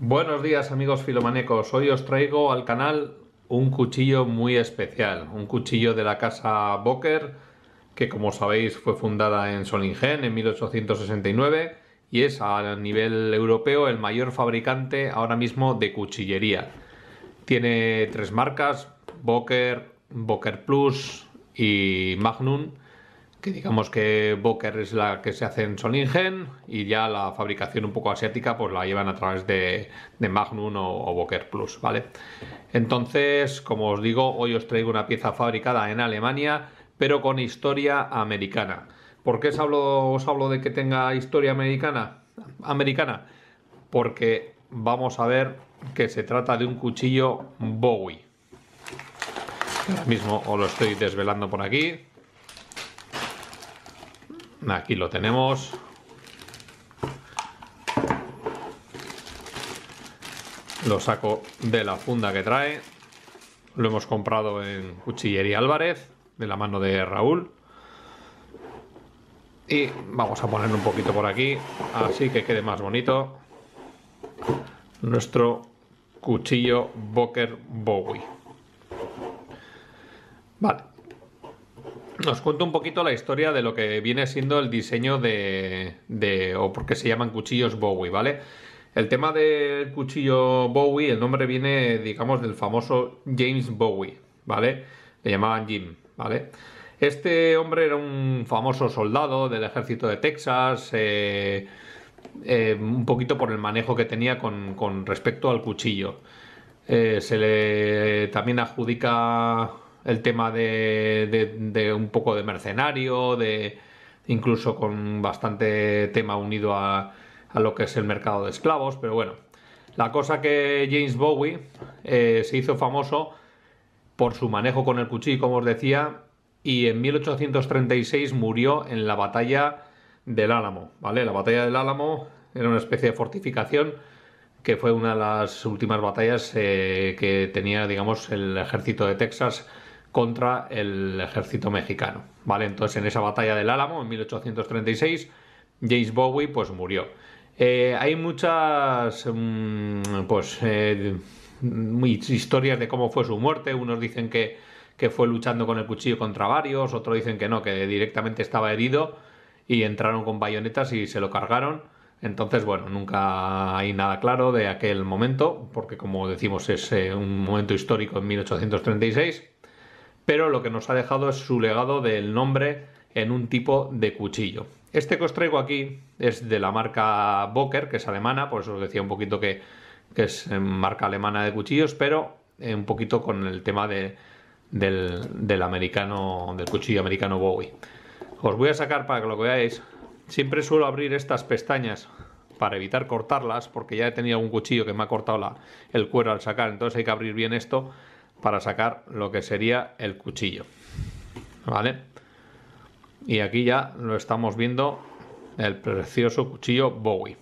Buenos días amigos filomanecos, hoy os traigo al canal un cuchillo muy especial, un cuchillo de la casa Boker, que como sabéis fue fundada en Solingen en 1869 y es a nivel europeo el mayor fabricante ahora mismo de cuchillería. Tiene tres marcas, Boker, Boker Plus y Magnum que digamos que Boker es la que se hace en Solingen y ya la fabricación un poco asiática pues la llevan a través de, de Magnum o, Boker Plus, ¿vale? Entonces, como os digo, hoy os traigo una pieza fabricada en Alemania, pero con historia americana. ¿Por qué os hablo, de que tenga historia americana? americana? Porque vamos a ver que se trata de un cuchillo Bowie. Ahora mismo os lo estoy desvelando por aquí. Aquí lo tenemos. Lo saco de la funda que trae. Lo hemos comprado en Cuchillería Álvarez, de la mano de Raúl. Y vamos a poner un poquito por aquí, así que quede más bonito. Nuestro cuchillo Boker Bowie. Vale, nos cuento un poquito la historia de lo que viene siendo el diseño de, o porque se llaman cuchillos Bowie, ¿vale? El tema del cuchillo Bowie, el nombre viene, digamos, del famoso James Bowie, ¿vale? Le llamaban Jim, ¿vale? Este hombre era un famoso soldado del ejército de Texas, eh, eh, un poquito por el manejo que tenía con, respecto al cuchillo. Eh, se le también adjudica el tema de, un poco de mercenario, de incluso con bastante tema unido a, lo que es el mercado de esclavos, pero bueno, la cosa que James Bowie eh, se hizo famoso por su manejo con el cuchillo, como os decía, y en 1836 murió en la batalla del Álamo, ¿vale? La batalla del Álamo era una especie de fortificación que fue una de las últimas batallas eh, que tenía, digamos, el ejército de Texas contra el ejército mexicano. ¿vale? Entonces, en esa batalla del Álamo, en 1836, James Bowie pues, murió. Eh, hay muchas mm, pues, eh, historias de cómo fue su muerte. Unos dicen que, fue luchando con el cuchillo contra varios, otros dicen que no, que directamente estaba herido y entraron con bayonetas y se lo cargaron. Entonces, bueno, nunca hay nada claro de aquel momento, porque como decimos es eh, un momento histórico en 1836 pero lo que nos ha dejado es su legado del nombre en un tipo de cuchillo. Este que os traigo aquí es de la marca Boker, que es alemana, por eso os decía un poquito que, es marca alemana de cuchillos, pero eh, un poquito con el tema del, americano, del cuchillo americano Bowie. Os voy a sacar para que lo veáis. Siempre suelo abrir estas pestañas para evitar cortarlas, porque ya he tenido un cuchillo que me ha cortado el cuero al sacar, entonces hay que abrir bien esto para sacar lo que sería el cuchillo. ¿Vale? Y aquí ya lo estamos viendo, el precioso cuchillo Bowie.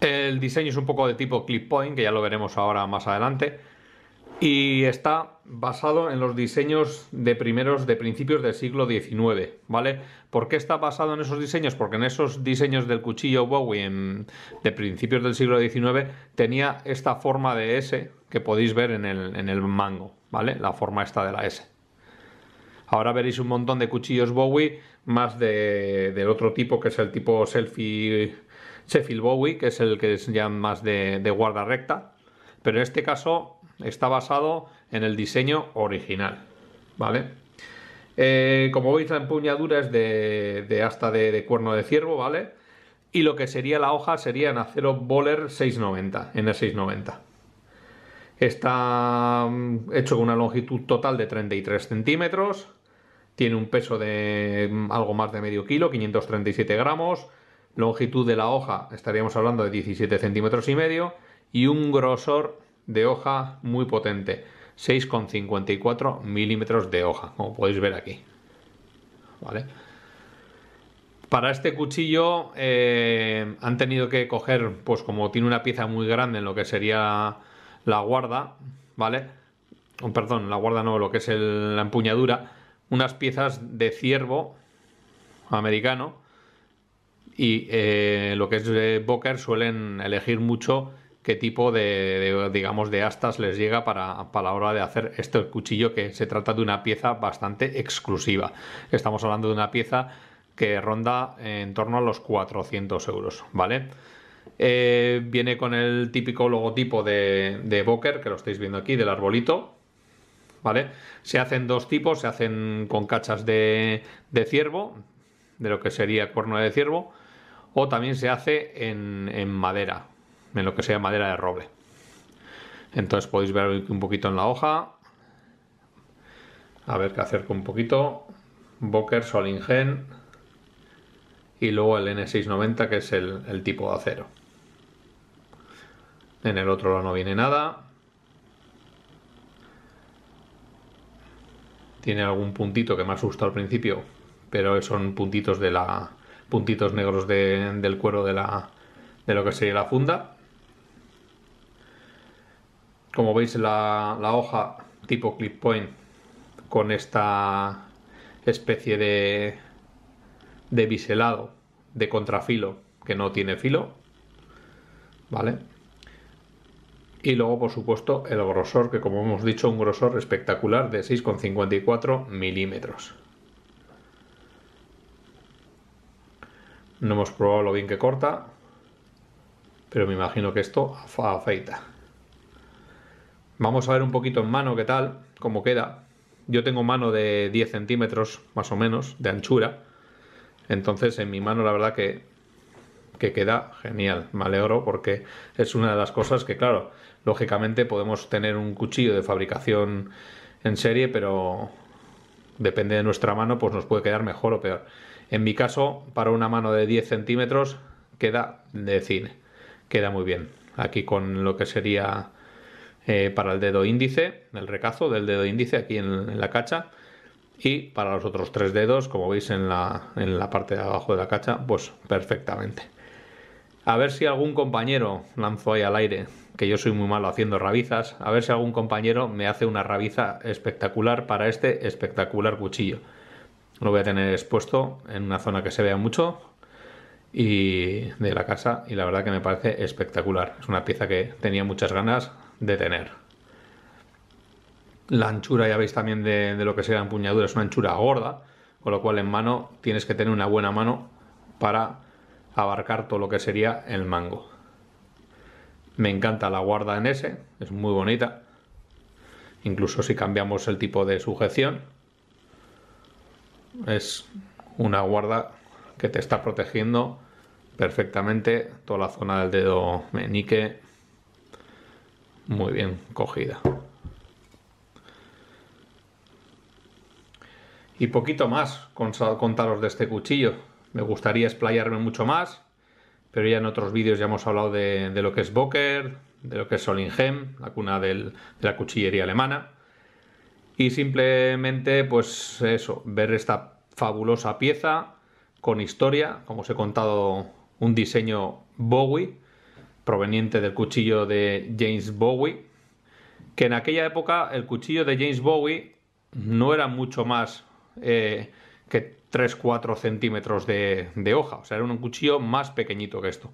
El diseño es un poco de tipo clip point, que ya lo veremos ahora más adelante y está basado en los diseños de primeros, de principios del siglo XIX, ¿vale? ¿Por qué está basado en esos diseños? Porque en esos diseños del cuchillo Bowie de principios del siglo XIX tenía esta forma de S que podéis ver en el, mango, ¿vale? La forma esta de la S. Ahora veréis un montón de cuchillos Bowie, más de, del otro tipo, que es el tipo selfie, Sheffield Bowie, que es el que es ya más de guarda recta. Pero en este caso está basado en el diseño original, ¿vale? Eh, como veis, la empuñadura es de, hasta asta de, cuerno de ciervo, ¿vale? Y lo que sería la hoja sería en acero Boller 690, el 690 Está mm, hecho con una longitud total de 33 centímetros, tiene un peso de mm, algo más de medio kilo, 537 gramos, longitud de la hoja estaríamos hablando de 17 centímetros y medio y un grosor de hoja muy potente, 6,54 milímetros de hoja, como podéis ver aquí. ¿Vale? Para este cuchillo eh, han tenido que coger, pues como tiene una pieza muy grande en lo que sería la guarda, ¿vale? un perdón, la guarda no, lo que es la empuñadura, unas piezas de ciervo americano y eh, lo que es Boker suelen elegir mucho qué tipo de, digamos, de astas les llega para, la hora de hacer este cuchillo, que se trata de una pieza bastante exclusiva. Estamos hablando de una pieza que ronda en torno a los 400 euros, ¿vale? Eh, viene con el típico logotipo de, de Boker, que lo estáis viendo aquí, del arbolito, ¿vale? Se hacen dos tipos, se hacen con cachas de, ciervo, de lo que sería cuerno de ciervo, o también se hace en madera, en lo que sea madera de roble. Entonces podéis ver un poquito en la hoja. A ver qué acerco un poquito. Boker, Solingen y luego el N690 que es el, tipo de acero. En el otro lado no viene nada. Tiene algún puntito que me asustó al principio, pero son puntitos de la puntitos negros del cuero de de lo que sería la funda como veis la, hoja tipo clip point con esta especie de, de biselado de contrafilo que no tiene filo vale y luego por supuesto el grosor que como hemos dicho un grosor espectacular de 6,54 milímetros no hemos probado lo bien que corta pero me imagino que esto afeita Vamos a ver un poquito en mano qué tal, cómo queda. Yo tengo mano de 10 centímetros más o menos de anchura. Entonces en mi mano la verdad que, que queda genial. Me alegro porque es una de las cosas que, claro, lógicamente podemos tener un cuchillo de fabricación en serie, pero depende de nuestra mano, pues nos puede quedar mejor o peor. En mi caso, para una mano de 10 centímetros, queda de cine. Queda muy bien. Aquí con lo que sería eh, para el dedo índice, el recazo del dedo índice aquí en, la cacha. Y para los otros tres dedos, como veis en la, en la parte de abajo de la cacha, pues perfectamente. A ver si algún compañero, lanzó ahí al aire, que yo soy muy malo haciendo rabizas, a ver si algún compañero me hace una rabiza espectacular para este espectacular cuchillo. Lo voy a tener expuesto en una zona que se vea mucho y de la casa y la verdad que me parece espectacular. Es una pieza que tenía muchas ganas de tener. La anchura, ya veis también de, lo que sea la empuñadura, es una anchura gorda, con lo cual en mano tienes que tener una buena mano para abarcar todo lo que sería el mango. Me encanta la guarda en ese es muy bonita. Incluso si cambiamos el tipo de sujeción, es una guarda que te está protegiendo perfectamente toda la zona del dedo meñique muy bien cogida. Y poquito más contaros de este cuchillo. Me gustaría explayarme mucho más, pero ya en otros vídeos ya hemos hablado de, lo que es Boker, de lo que es Solingen, la cuna de la cuchillería alemana. Y simplemente, pues eso, ver esta fabulosa pieza con historia, como os he contado, un diseño Bowie proveniente del cuchillo de James Bowie, que en aquella época el cuchillo de James Bowie no era mucho más eh, que 3-4 centímetros de, hoja, o sea, era un cuchillo más pequeñito que esto.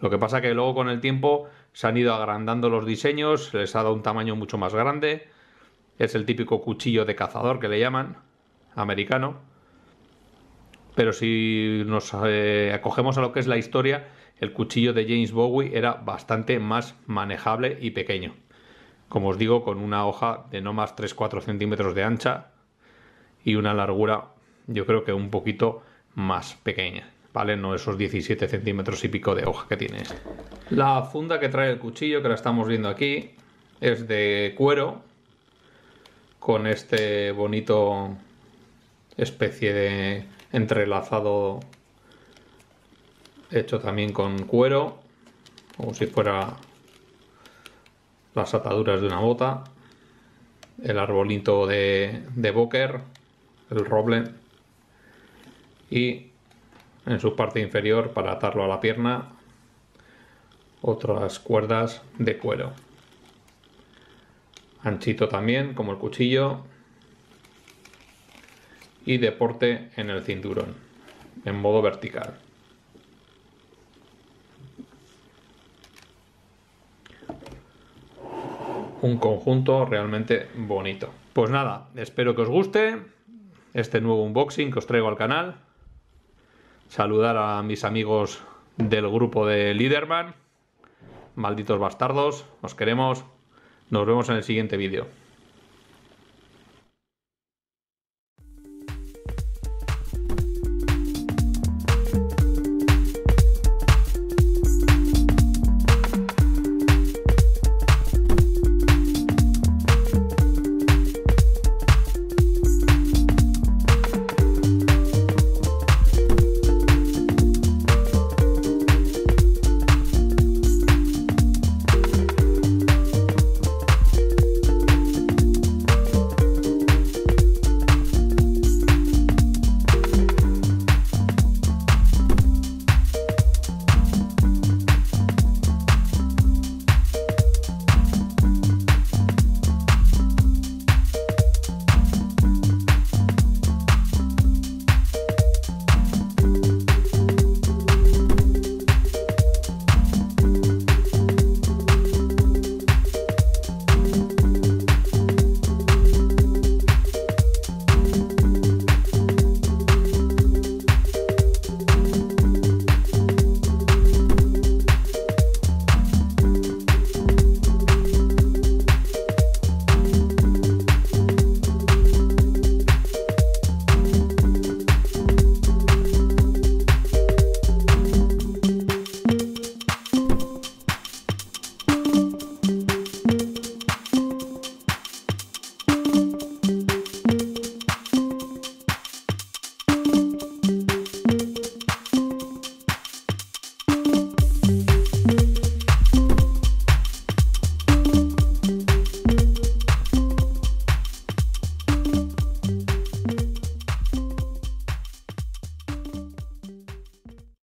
Lo que pasa que luego con el tiempo se han ido agrandando los diseños, les ha dado un tamaño mucho más grande, es el típico cuchillo de cazador que le llaman, americano. Pero si nos eh, acogemos a lo que es la historia, el cuchillo de James Bowie era bastante más manejable y pequeño. Como os digo, con una hoja de no más 3-4 centímetros de ancha y una largura, yo creo que un poquito más pequeña, ¿vale? No esos 17 centímetros y pico de hoja que tiene este. La funda que trae el cuchillo, que la estamos viendo aquí, es de cuero con este bonito especie de entrelazado hecho también con cuero, como si fuera las ataduras de una bota, el arbolito de, de Boker, el roble, y en su parte inferior para atarlo a la pierna, otras cuerdas de cuero. Anchito también, como el cuchillo, y deporte en el cinturón, en modo vertical. un conjunto realmente bonito. Pues nada, espero que os guste este nuevo unboxing que os traigo al canal. Saludar a mis amigos del grupo de Liderman. Malditos bastardos, os queremos. Nos vemos en el siguiente vídeo.